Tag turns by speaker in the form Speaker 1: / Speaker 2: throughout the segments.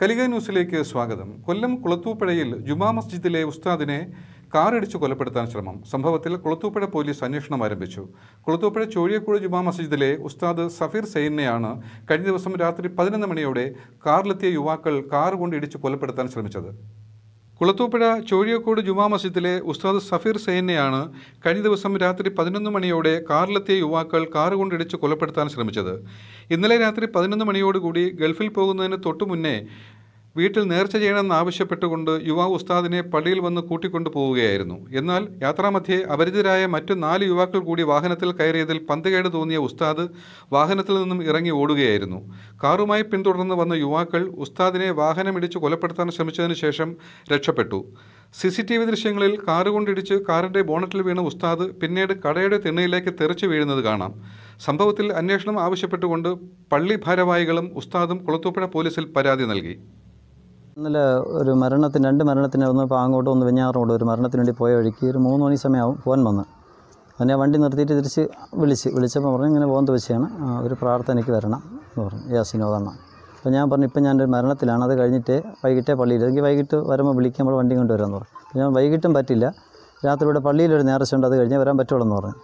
Speaker 1: കലിക ന്യൂസിലേക്ക് സ്വാഗതം കൊല്ലം കുളത്തൂപ്പുഴയിൽ ജുമാ മസ്ജിദിലെ ഉസ്താദിനെ കാറിടിച്ച് കൊലപ്പെടുത്താൻ ശ്രമം സംഭവത്തിൽ കുളത്തൂപ്പുഴ പോലീസ് അന്വേഷണം ആരംഭിച്ചു കുളത്തൂപ്പുഴ ചോഴിയക്കോട് ജുമാ മസ്ജിദിലെ ഉസ്താദ് സഫീർ സെയിനെയാണ് കഴിഞ്ഞ ദിവസം രാത്രി പതിനൊന്ന് മണിയോടെ കാറിലെത്തിയ യുവാക്കൾ കാർ കൊണ്ട് ഇടിച്ച് കൊലപ്പെടുത്താൻ ശ്രമിച്ചത് കുളത്തൂപ്പുഴ ചോഴിയക്കോട് ജുമാ മസ്ജിദിലെ ഉസ്താദ് സഫീർ സെയ്നെയാണ് കഴിഞ്ഞ ദിവസം രാത്രി പതിനൊന്ന് മണിയോടെ കാറിലെത്തിയ യുവാക്കൾ കാറ് കൊണ്ടിടിച്ച് കൊലപ്പെടുത്താൻ ശ്രമിച്ചത് ഇന്നലെ രാത്രി പതിനൊന്ന് മണിയോടുകൂടി ഗൾഫിൽ പോകുന്നതിന് തൊട്ടു മുന്നേ വീട്ടിൽ നേർച്ച ചെയ്യണമെന്ന് ആവശ്യപ്പെട്ടുകൊണ്ട് യുവാവ് ഉസ്താദിനെ പള്ളിയിൽ വന്ന് കൂട്ടിക്കൊണ്ടു പോവുകയായിരുന്നു എന്നാൽ യാത്രാമധ്യേ അപരിചിതരായ മറ്റു നാല് യുവാക്കൾ കൂടി വാഹനത്തിൽ കയറിയതിൽ പന്തുകേട് തോന്നിയ ഉസ്താദ് വാഹനത്തിൽ നിന്നും ഇറങ്ങി ഓടുകയായിരുന്നു കാറുമായി പിന്തുടർന്ന് വന്ന യുവാക്കൾ ഉസ്താദിനെ വാഹനമിടിച്ച് കൊലപ്പെടുത്താൻ ശ്രമിച്ചതിനു ശേഷം രക്ഷപ്പെട്ടു സി സി ടി വി ദൃശ്യങ്ങളിൽ കാറ് കൊണ്ടിടിച്ച് കാറിൻ്റെ ബോണറ്റിൽ വീണ ഉസ്താദ് പിന്നീട് കടയുടെ തിണ്ണയിലേക്ക് തെറിച്ചു വീഴുന്നത് കാണാം സംഭവത്തിൽ അന്വേഷണം ആവശ്യപ്പെട്ടുകൊണ്ട് പള്ളി ഭാരവാഹികളും ഉസ്താദും കുളത്തൂപ്പുഴ പോലീസിൽ പരാതി നൽകി
Speaker 2: ഇന്നലെ ഒരു മരണത്തിന് രണ്ട് മരണത്തിന് ഒന്ന് അങ്ങോട്ടും ഒന്ന് വെഞ്ഞാറോട് ഒരു മരണത്തിന് വേണ്ടി പോയ വഴിക്ക് ഒരു മൂന്ന് മണി സമയമാവും പോകാൻ വന്ന് അതിനെ വണ്ടി നിർത്തിയിട്ട് തിരിച്ച് വിളിച്ച് വിളിച്ചപ്പോൾ പറഞ്ഞു ഇങ്ങനെ പോകുന്നത് വെച്ചാണ് ഒരു പ്രാർത്ഥനയ്ക്ക് വരണം എന്ന് പറഞ്ഞു യാസിനോ അപ്പോൾ ഞാൻ പറഞ്ഞു ഇപ്പം ഞാൻ ഒരു മരണത്തിലാണ് അത് കഴിഞ്ഞിട്ട് വൈകിട്ടേ പള്ളിയിൽ എനിക്ക് വൈകിട്ട് വരുമ്പോൾ നമ്മൾ വണ്ടി കൊണ്ടുവരാമെന്ന് പറഞ്ഞു അപ്പോൾ ഞാൻ വൈകിട്ടും പറ്റില്ല രാത്രി ഇവിടെ പള്ളിയിലൊരു നേർച്ച ഉണ്ട് അത് കഴിഞ്ഞാൽ വരാൻ പറ്റുള്ളൂ എന്ന് പറഞ്ഞു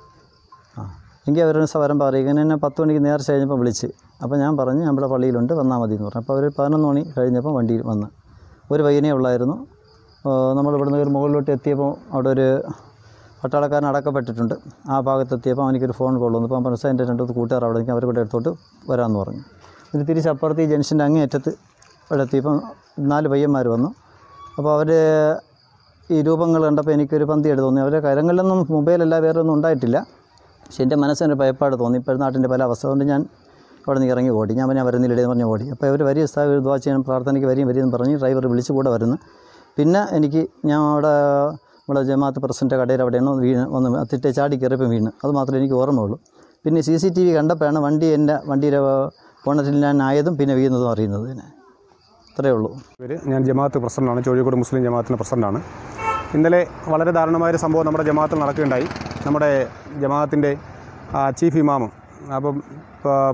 Speaker 2: ആ എങ്കിൽ അവരൊരു ദിവസം വരുമ്പോൾ അറിയിക്കും ഇങ്ങനെ എന്നെ പത്ത് മണിക്ക് നേർച്ച കഴിഞ്ഞപ്പോൾ വിളിച്ച് അപ്പോൾ ഞാൻ പറഞ്ഞു നമ്മുടെ പള്ളിയിലുണ്ട് വന്നാൽ മതി എന്ന് പറഞ്ഞു അപ്പോൾ അവർ പതിനൊന്ന് മണി കഴിഞ്ഞപ്പോൾ വണ്ടിയിൽ വന്ന് ഒരു പയ്യനേ ഉള്ളായിരുന്നു നമ്മൾ ഇവിടുന്ന് ഒരു മുകളിലോട്ട് എത്തിയപ്പോൾ അവിടെ ഒരു പട്ടാളക്കാരൻ അടക്കപ്പെട്ടിട്ടുണ്ട് ആ ഭാഗത്തെത്തിയപ്പോൾ അവനിക്കൊരു ഫോൺ കോൾ വന്നു അപ്പം മനസ്സിലായി എൻ്റെ രണ്ടു കൂട്ടുകാർ അവിടെ നിൽക്കും കൂടെ എടുത്തോട്ട് വരാമെന്ന് പറഞ്ഞു എന്നിട്ട് തിരിച്ച് അപ്പുറത്ത് ഈ ജംഗ്ഷൻ്റെ അങ്ങേയറ്റത്ത് ഇവിടെ എത്തിയപ്പം നാല് പയ്യന്മാർ വന്നു അപ്പോൾ അവർ ഈ രൂപങ്ങൾ കണ്ടപ്പോൾ എനിക്കൊരു പന്തി എടുത്ത് തോന്നി അവരുടെ കരങ്ങളിലൊന്നും മൊബൈലല്ല വേറെ ഒന്നും ഉണ്ടായിട്ടില്ല പക്ഷേ എൻ്റെ മനസ്സിനൊരു ഭയപ്പാട് തോന്നി ഇപ്പോൾ നാട്ടിൻ്റെ പല അവസ്ഥ കൊണ്ട് ഞാൻ അവിടെ നിന്ന് ഇറങ്ങി ഓടി ഞാൻ പിന്നെ എന്ന് പറഞ്ഞ് ഓടി അപ്പോൾ അവർ വരിക സ്ഥാപനം ദ്വാ ചെയ്യാൻ പ്രാർത്ഥനയ്ക്ക് വരികയും വരികയെന്ന് പറഞ്ഞ് ഡ്രൈവർ വിളിച്ചു കൂടെ വരുന്നു പിന്നെ എനിക്ക് ഞാൻ അവിടെ നമ്മുടെ ജമാഅത്ത് പ്രസിൻ്റെ കടയിൽ അവിടെയാണ് വീണ് ഒന്ന് അത്തിട്ട് ചാടി കയറിയപ്പം വീണ് അത് മാത്രമേ എനിക്ക് ഓർമ്മയുള്ളൂ പിന്നെ സി സി ടി വി കണ്ടപ്പോഴാണ് വണ്ടി എൻ്റെ വണ്ടിയുടെ പോണറ്റിൽ ഞാൻ ആയതും പിന്നെ വീഴുന്നതും അറിയുന്നത് തന്നെ അത്രയേ ഉള്ളൂ പേര് ഞാൻ ജമാഅത്ത് പ്രസിഡൻ്റാണ് ചോഴിക്കോട് മുസ്ലിം ജമാഅത്തിൻ്റെ പ്രസിഡൻ്റാണ് ഇന്നലെ വളരെ
Speaker 3: ദാരുണമായൊരു സംഭവം നമ്മുടെ ജമാഅത്തിൽ നടക്കുകയുണ്ടായി നമ്മുടെ ജമാഅത്തിൻ്റെ ചീഫ് ഇമാമും അപ്പം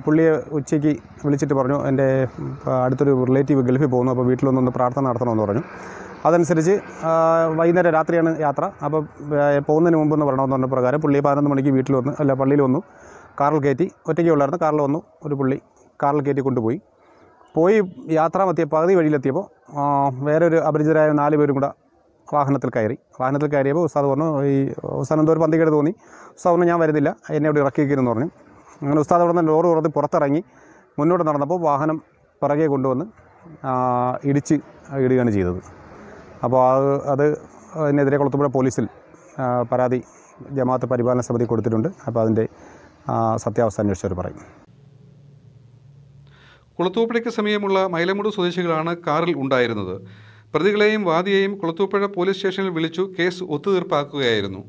Speaker 3: പുള്ളിയെ ഉച്ചയ്ക്ക് വിളിച്ചിട്ട് പറഞ്ഞു എൻ്റെ അടുത്തൊരു റിലേറ്റീവ് ഗൾഫിൽ പോകുന്നു അപ്പോൾ വീട്ടിലൊന്നൊന്ന് പ്രാർത്ഥന നടത്തണമെന്ന് പറഞ്ഞു അതനുസരിച്ച് വൈകുന്നേരം രാത്രിയാണ് യാത്ര അപ്പോൾ പോകുന്നതിന് മുമ്പെന്ന് പറയണമെന്ന് പറഞ്ഞ പ്രകാരം പുള്ളി പതിനൊന്ന് മണിക്ക് വീട്ടിൽ വന്നു അല്ല പള്ളിയിൽ വന്നു കാറിൽ കയറ്റി ഒറ്റയ്ക്ക് ഉള്ളായിരുന്നു കാറിൽ വന്നു ഒരു പുള്ളി കാറിൽ കയറ്റി കൊണ്ടുപോയി പോയി മത്തിയ പകുതി വഴിയിലെത്തിയപ്പോൾ വേറൊരു അപരിചിതരായ നാല് പേരും കൂടെ വാഹനത്തിൽ കയറി വാഹനത്തിൽ കയറിയപ്പോൾ ഉസ്താദ് പറഞ്ഞു ഈ എന്തോ ഒരു പന്തികേട് തോന്നി ഉസ്താദ് പറഞ്ഞു ഞാൻ വരുന്നില്ല എന്നെ അവിടെ ഇറക്കിയിരിക്കുന്നു പറഞ്ഞു അങ്ങനെ ഉസ്താദ് അവിടെ നിന്ന് ലോറി ഉറന്ന് പുറത്തിറങ്ങി മുന്നോട്ട് നടന്നപ്പോൾ വാഹനം പിറകെ കൊണ്ടുവന്ന് ഇടിച്ച് ഇടുകയാണ് ചെയ്തത് അപ്പോൾ അത് അത് അതിനെതിരെ കൊളത്തുപുഴ പോലീസിൽ പരാതി ജമാഅത്ത് പരിപാലന സമിതി കൊടുത്തിട്ടുണ്ട് അപ്പോൾ അതിൻ്റെ സത്യാവസ്ഥ അന്വേഷിച്ചവർ പറയും
Speaker 1: കുളത്തൂപ്പുഴയ്ക്ക് സമീപമുള്ള മൈലമുട് സ്വദേശികളാണ് കാറിൽ ഉണ്ടായിരുന്നത് പ്രതികളെയും വാദിയെയും കുളത്തൂപ്പുഴ പോലീസ് സ്റ്റേഷനിൽ വിളിച്ചു കേസ് ഒത്തുതീർപ്പാക്കുകയായിരുന്നു